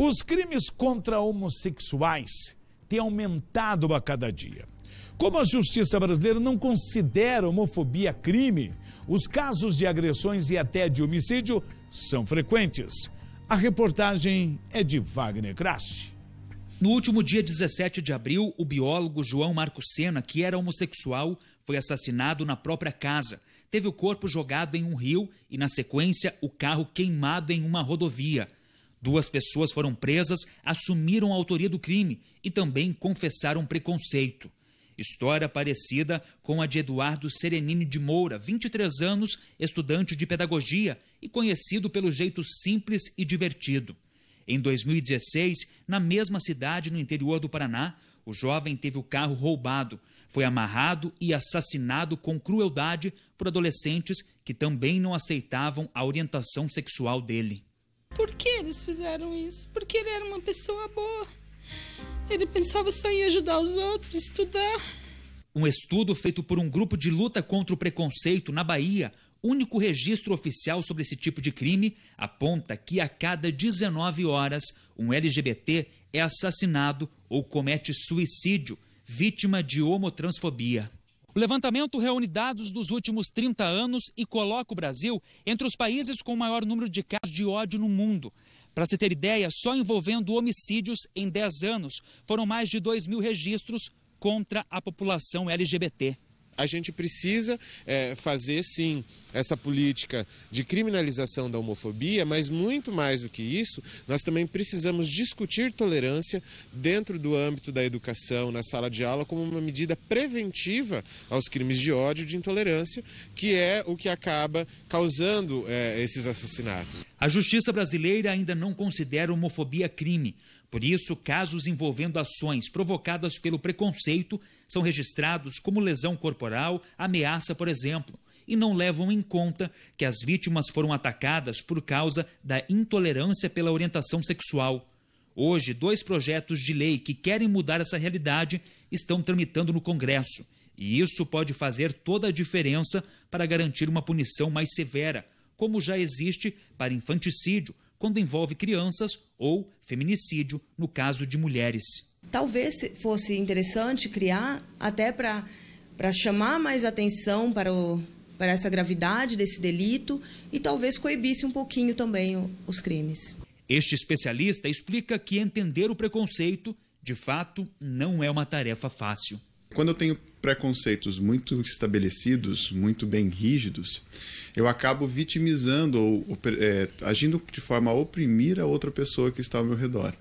Os crimes contra homossexuais têm aumentado a cada dia. Como a justiça brasileira não considera homofobia crime, os casos de agressões e até de homicídio são frequentes. A reportagem é de Wagner Krasch. No último dia 17 de abril, o biólogo João Marco Sena, que era homossexual, foi assassinado na própria casa. Teve o corpo jogado em um rio e, na sequência, o carro queimado em uma rodovia. Duas pessoas foram presas, assumiram a autoria do crime e também confessaram preconceito. História parecida com a de Eduardo Serenini de Moura, 23 anos, estudante de pedagogia e conhecido pelo jeito simples e divertido. Em 2016, na mesma cidade no interior do Paraná, o jovem teve o carro roubado, foi amarrado e assassinado com crueldade por adolescentes que também não aceitavam a orientação sexual dele por que eles fizeram isso? Porque ele era uma pessoa boa. Ele pensava só em ajudar os outros, estudar. Um estudo feito por um grupo de luta contra o preconceito na Bahia, único registro oficial sobre esse tipo de crime, aponta que a cada 19 horas um LGBT é assassinado ou comete suicídio, vítima de homotransfobia. O levantamento reúne dados dos últimos 30 anos e coloca o Brasil entre os países com o maior número de casos de ódio no mundo. Para se ter ideia, só envolvendo homicídios em 10 anos, foram mais de 2 mil registros contra a população LGBT a gente precisa é, fazer sim essa política de criminalização da homofobia, mas muito mais do que isso, nós também precisamos discutir tolerância dentro do âmbito da educação, na sala de aula, como uma medida preventiva aos crimes de ódio e de intolerância, que é o que acaba causando é, esses assassinatos. A justiça brasileira ainda não considera homofobia crime, por isso, casos envolvendo ações provocadas pelo preconceito são registrados como lesão corporal, ameaça, por exemplo, e não levam em conta que as vítimas foram atacadas por causa da intolerância pela orientação sexual. Hoje, dois projetos de lei que querem mudar essa realidade estão tramitando no Congresso, e isso pode fazer toda a diferença para garantir uma punição mais severa como já existe para infanticídio, quando envolve crianças, ou feminicídio, no caso de mulheres. Talvez fosse interessante criar até para chamar mais atenção para, o, para essa gravidade desse delito e talvez coibisse um pouquinho também o, os crimes. Este especialista explica que entender o preconceito, de fato, não é uma tarefa fácil. Quando eu tenho preconceitos muito estabelecidos, muito bem rígidos, eu acabo vitimizando ou é, agindo de forma a oprimir a outra pessoa que está ao meu redor.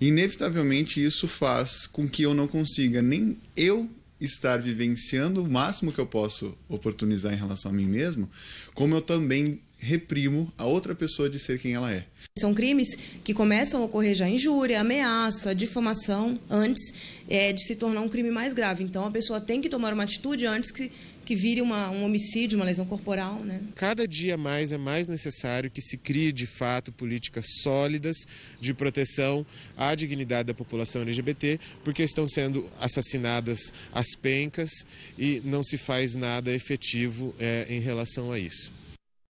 Inevitavelmente isso faz com que eu não consiga nem eu estar vivenciando o máximo que eu posso oportunizar em relação a mim mesmo, como eu também reprimo a outra pessoa de ser quem ela é. São crimes que começam a ocorrer já injúria, ameaça, difamação, antes é, de se tornar um crime mais grave. Então a pessoa tem que tomar uma atitude antes que, que vire uma, um homicídio, uma lesão corporal. Né? Cada dia mais é mais necessário que se crie de fato políticas sólidas de proteção à dignidade da população LGBT, porque estão sendo assassinadas as pencas e não se faz nada efetivo é, em relação a isso.